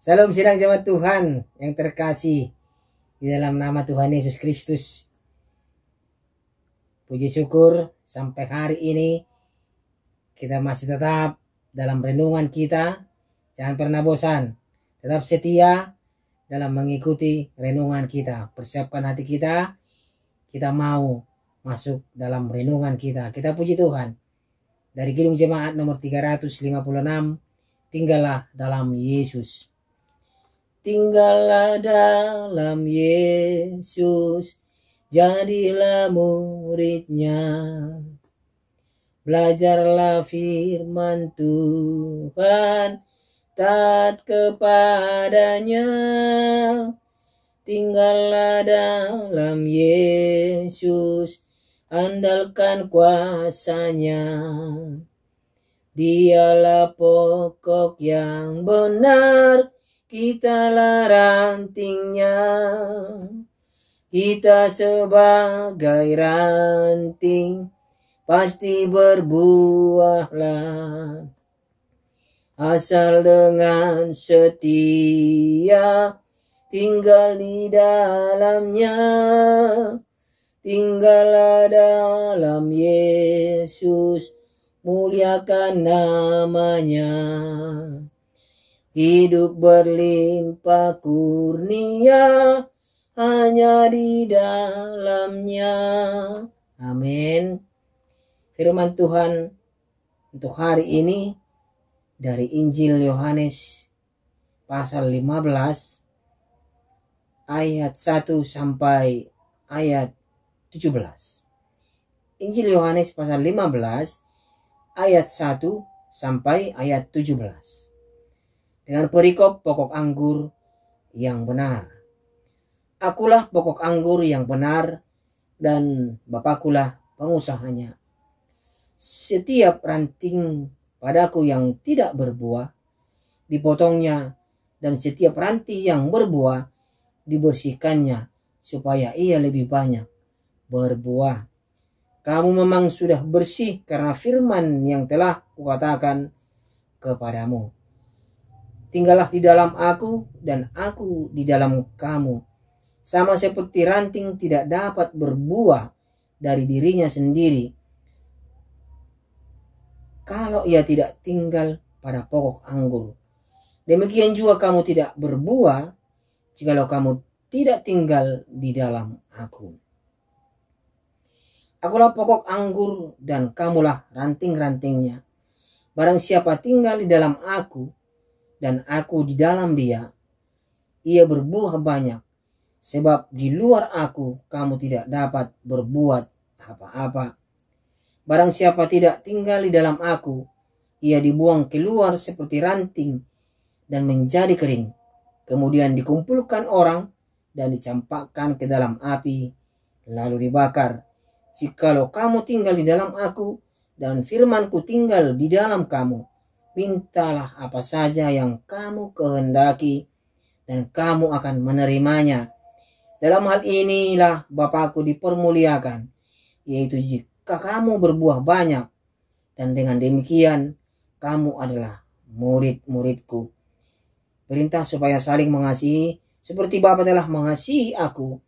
Salam sidang jemaat Tuhan yang terkasih di dalam nama Tuhan Yesus Kristus. Puji syukur sampai hari ini kita masih tetap dalam renungan kita. Jangan pernah bosan. Tetap setia dalam mengikuti renungan kita. Persiapkan hati kita. Kita mau masuk dalam renungan kita. Kita puji Tuhan. Dari Kidung Jemaat nomor 356, tinggallah dalam Yesus tinggallah dalam Yesus, jadilah muridnya. Belajarlah firman Tuhan, taat kepadanya. Tinggallah dalam Yesus, andalkan kuasanya. Dialah pokok yang benar, kita rantingnya kita sebagai ranting pasti berbuahlah asal dengan setia tinggal di dalamnya tinggallah dalam Yesus muliakan namanya Hidup berlimpah kurnia hanya di dalamnya. Amin. Firman Tuhan untuk hari ini dari Injil Yohanes pasal 15 ayat 1 sampai ayat 17. Injil Yohanes pasal 15 ayat 1 sampai ayat 17 dengan perikop pokok anggur yang benar. Akulah pokok anggur yang benar dan Bapakulah pengusahanya. Setiap ranting padaku yang tidak berbuah dipotongnya dan setiap ranting yang berbuah dibersihkannya supaya ia lebih banyak berbuah. Kamu memang sudah bersih karena firman yang telah kukatakan kepadamu tinggallah di dalam aku dan aku di dalam kamu. Sama seperti ranting tidak dapat berbuah dari dirinya sendiri. Kalau ia tidak tinggal pada pokok anggur. Demikian juga kamu tidak berbuah jikalau kamu tidak tinggal di dalam aku. Akulah pokok anggur dan kamulah ranting-rantingnya. Barang siapa tinggal di dalam aku, dan aku di dalam dia. Ia berbuah banyak, sebab di luar aku kamu tidak dapat berbuat apa-apa. Barang siapa tidak tinggal di dalam aku, ia dibuang keluar seperti ranting dan menjadi kering. Kemudian dikumpulkan orang dan dicampakkan ke dalam api, lalu dibakar. Jikalau kamu tinggal di dalam aku dan firmanku tinggal di dalam kamu, Pintalah apa saja yang kamu kehendaki dan kamu akan menerimanya. Dalam hal inilah Bapakku dipermuliakan, yaitu jika kamu berbuah banyak dan dengan demikian kamu adalah murid-muridku. Perintah supaya saling mengasihi seperti Bapa telah mengasihi aku,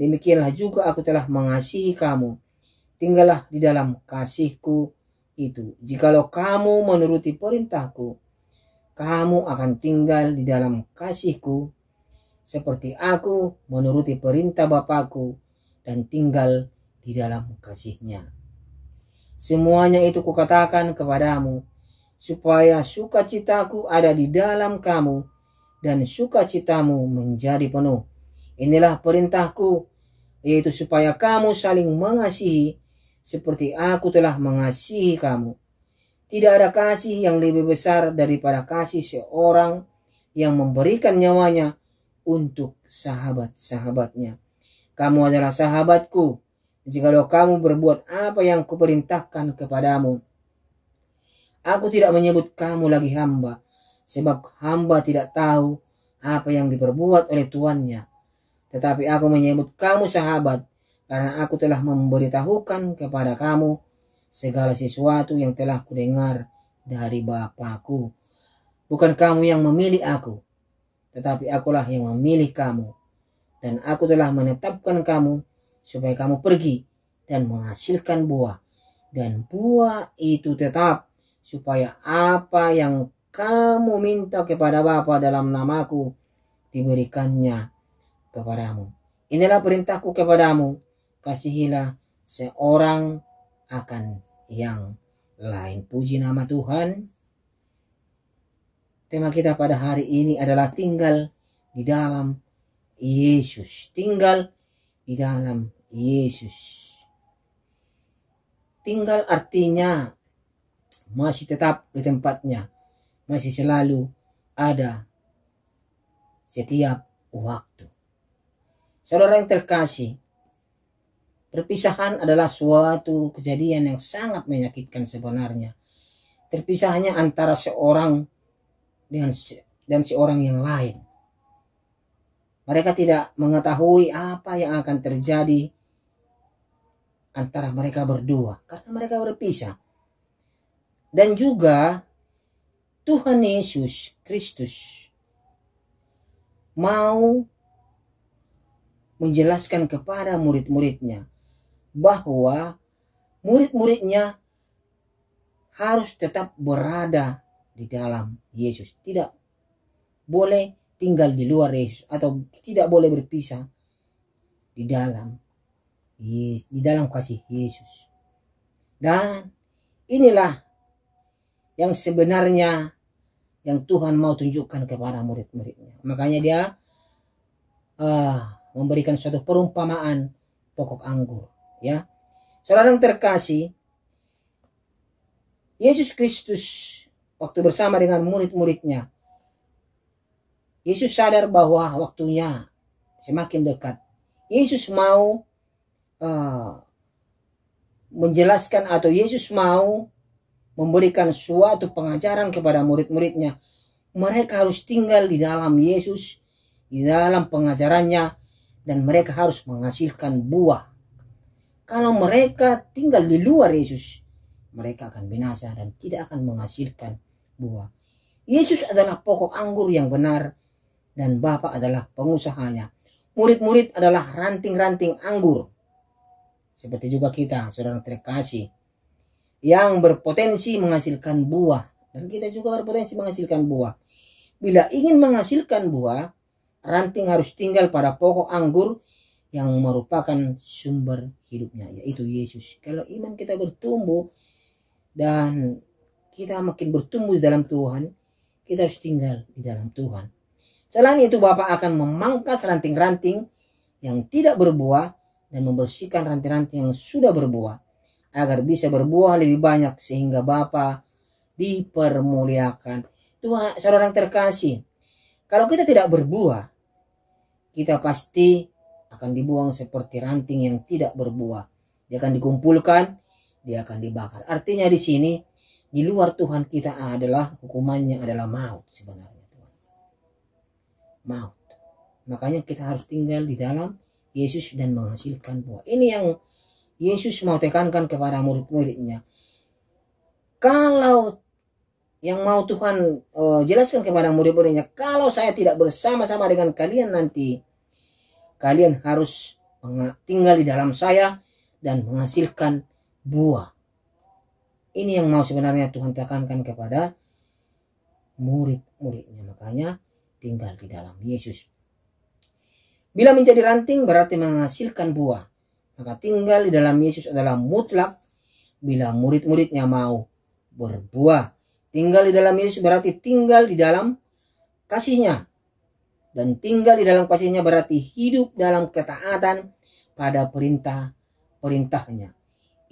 demikianlah juga aku telah mengasihi kamu. Tinggallah di dalam kasihku itu, jikalau kamu menuruti perintahku, kamu akan tinggal di dalam kasihku, seperti aku menuruti perintah Bapakku dan tinggal di dalam kasihnya. Semuanya itu kukatakan kepadamu, supaya sukacitaku ada di dalam kamu dan sukacitamu menjadi penuh. Inilah perintahku, yaitu supaya kamu saling mengasihi seperti aku telah mengasihi kamu. Tidak ada kasih yang lebih besar daripada kasih seorang yang memberikan nyawanya untuk sahabat-sahabatnya. Kamu adalah sahabatku, jikalau kamu berbuat apa yang kuperintahkan kepadamu. Aku tidak menyebut kamu lagi hamba, sebab hamba tidak tahu apa yang diperbuat oleh tuannya. Tetapi aku menyebut kamu sahabat, karena aku telah memberitahukan kepada kamu segala sesuatu yang telah kudengar dari Bapakku. Bukan kamu yang memilih aku, tetapi akulah yang memilih kamu. Dan aku telah menetapkan kamu supaya kamu pergi dan menghasilkan buah. Dan buah itu tetap supaya apa yang kamu minta kepada Bapa dalam namaku diberikannya kepadamu. Inilah perintahku kepadamu kasihilah seorang akan yang lain. Puji nama Tuhan. Tema kita pada hari ini adalah tinggal di dalam Yesus. Tinggal di dalam Yesus. Tinggal artinya masih tetap di tempatnya. Masih selalu ada setiap waktu. Saudara yang terkasih, Perpisahan adalah suatu kejadian yang sangat menyakitkan sebenarnya. Terpisahnya antara seorang dengan dan seorang yang lain. Mereka tidak mengetahui apa yang akan terjadi antara mereka berdua karena mereka berpisah. Dan juga Tuhan Yesus Kristus mau menjelaskan kepada murid-muridnya bahwa murid-muridnya harus tetap berada di dalam Yesus. Tidak boleh tinggal di luar Yesus atau tidak boleh berpisah di dalam di dalam kasih Yesus. Dan inilah yang sebenarnya yang Tuhan mau tunjukkan kepada murid-muridnya. Makanya dia uh, memberikan suatu perumpamaan pokok anggur. Ya. Saudara yang terkasih, Yesus Kristus waktu bersama dengan murid-muridnya, Yesus sadar bahwa waktunya semakin dekat. Yesus mau uh, menjelaskan atau Yesus mau memberikan suatu pengajaran kepada murid-muridnya. Mereka harus tinggal di dalam Yesus, di dalam pengajarannya, dan mereka harus menghasilkan buah kalau mereka tinggal di luar Yesus, mereka akan binasa dan tidak akan menghasilkan buah. Yesus adalah pokok anggur yang benar dan Bapa adalah pengusahanya. Murid-murid adalah ranting-ranting anggur. Seperti juga kita, saudara terkasih, yang berpotensi menghasilkan buah. Dan kita juga berpotensi menghasilkan buah. Bila ingin menghasilkan buah, ranting harus tinggal pada pokok anggur yang merupakan sumber hidupnya yaitu Yesus. Kalau iman kita bertumbuh dan kita makin bertumbuh di dalam Tuhan, kita harus tinggal di dalam Tuhan. Selain itu Bapak akan memangkas ranting-ranting yang tidak berbuah dan membersihkan ranting-ranting yang sudah berbuah agar bisa berbuah lebih banyak sehingga Bapa dipermuliakan. Tuhan, saudara yang terkasih, kalau kita tidak berbuah, kita pasti akan dibuang seperti ranting yang tidak berbuah. Dia akan dikumpulkan, dia akan dibakar. Artinya di sini di luar Tuhan kita adalah hukumannya adalah maut sebenarnya Tuhan. Maut. Makanya kita harus tinggal di dalam Yesus dan menghasilkan buah. Ini yang Yesus mau tekankan kepada murid-muridnya. Kalau yang mau Tuhan uh, jelaskan kepada murid-muridnya, kalau saya tidak bersama-sama dengan kalian nanti kalian harus tinggal di dalam saya dan menghasilkan buah. Ini yang mau sebenarnya Tuhan tekankan kepada murid-muridnya. Makanya tinggal di dalam Yesus. Bila menjadi ranting berarti menghasilkan buah. Maka tinggal di dalam Yesus adalah mutlak bila murid-muridnya mau berbuah. Tinggal di dalam Yesus berarti tinggal di dalam kasihnya dan tinggal di dalam kasihnya berarti hidup dalam ketaatan pada perintah perintahnya.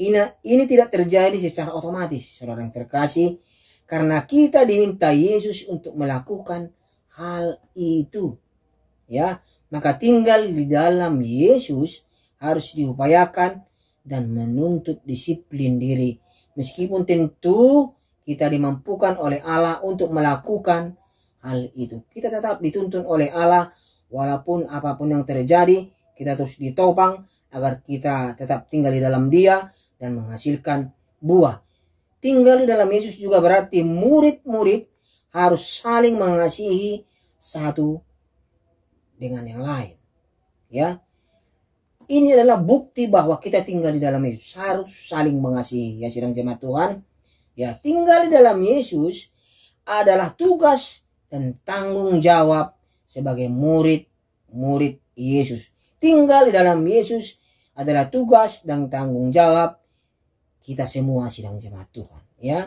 Ini, ini tidak terjadi secara otomatis, saudara yang terkasih, karena kita diminta Yesus untuk melakukan hal itu. Ya, maka tinggal di dalam Yesus harus diupayakan dan menuntut disiplin diri. Meskipun tentu kita dimampukan oleh Allah untuk melakukan hal itu. Kita tetap dituntun oleh Allah walaupun apapun yang terjadi, kita terus ditopang agar kita tetap tinggal di dalam Dia dan menghasilkan buah. Tinggal di dalam Yesus juga berarti murid-murid harus saling mengasihi satu dengan yang lain. Ya. Ini adalah bukti bahwa kita tinggal di dalam Yesus, harus saling mengasihi. Ya, sidang jemaat Tuhan, ya tinggal di dalam Yesus adalah tugas dan tanggung jawab sebagai murid-murid Yesus. Tinggal di dalam Yesus adalah tugas dan tanggung jawab kita semua sidang jemaat Tuhan, ya.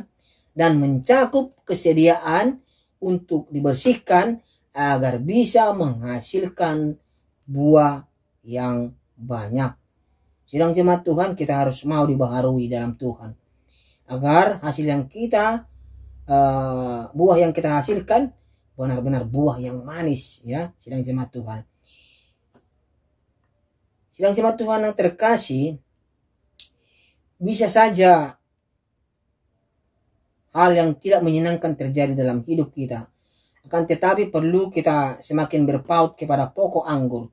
Dan mencakup kesediaan untuk dibersihkan agar bisa menghasilkan buah yang banyak. Sidang jemaat Tuhan kita harus mau dibaharui dalam Tuhan. Agar hasil yang kita, uh, buah yang kita hasilkan benar-benar buah yang manis ya sidang jemaat Tuhan sidang jemaat Tuhan yang terkasih bisa saja hal yang tidak menyenangkan terjadi dalam hidup kita. Akan tetapi perlu kita semakin berpaut kepada pokok anggur.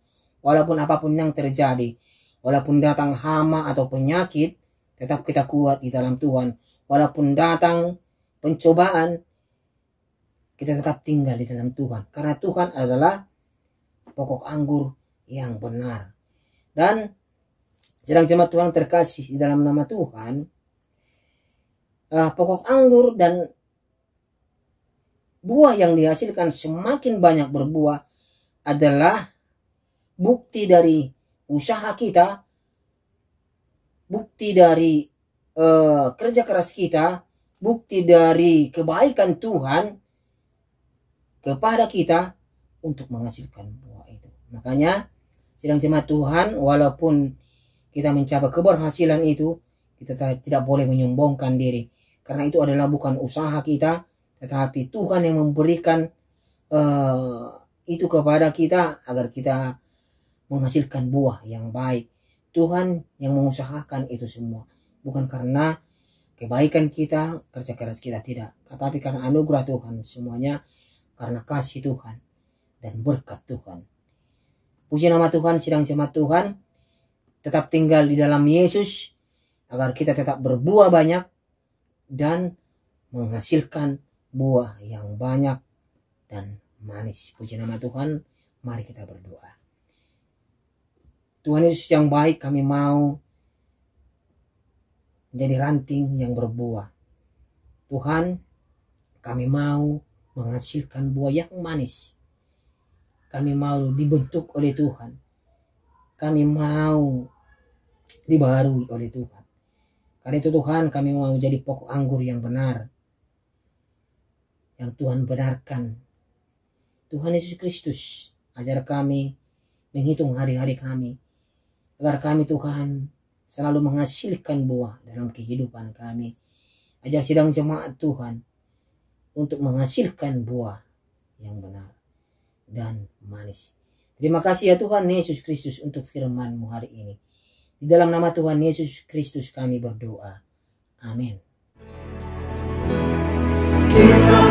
Walaupun apapun yang terjadi, walaupun datang hama atau penyakit, tetap kita kuat di dalam Tuhan. Walaupun datang pencobaan, kita tetap tinggal di dalam Tuhan. Karena Tuhan adalah pokok anggur yang benar. Dan jerang jemaat Tuhan terkasih di dalam nama Tuhan, uh, pokok anggur dan buah yang dihasilkan semakin banyak berbuah adalah bukti dari usaha kita, bukti dari uh, kerja keras kita, bukti dari kebaikan Tuhan kepada kita untuk menghasilkan buah itu. Makanya sidang jemaat Tuhan walaupun kita mencapai keberhasilan itu kita tidak boleh menyombongkan diri karena itu adalah bukan usaha kita tetapi Tuhan yang memberikan uh, itu kepada kita agar kita menghasilkan buah yang baik. Tuhan yang mengusahakan itu semua bukan karena kebaikan kita, kerja keras kita tidak, tetapi karena anugerah Tuhan semuanya karena kasih Tuhan dan berkat Tuhan. Puji nama Tuhan, sidang jemaat Tuhan, tetap tinggal di dalam Yesus agar kita tetap berbuah banyak dan menghasilkan buah yang banyak dan manis. Puji nama Tuhan, mari kita berdoa. Tuhan Yesus yang baik kami mau menjadi ranting yang berbuah. Tuhan, kami mau menghasilkan buah yang manis. Kami mau dibentuk oleh Tuhan. Kami mau dibarui oleh Tuhan. Karena itu Tuhan kami mau jadi pokok anggur yang benar. Yang Tuhan benarkan. Tuhan Yesus Kristus ajar kami menghitung hari-hari kami. Agar kami Tuhan selalu menghasilkan buah dalam kehidupan kami. Ajar sidang jemaat Tuhan untuk menghasilkan buah yang benar dan manis. Terima kasih ya Tuhan Yesus Kristus untuk firman-Mu hari ini. Di dalam nama Tuhan Yesus Kristus kami berdoa. Amin. Kita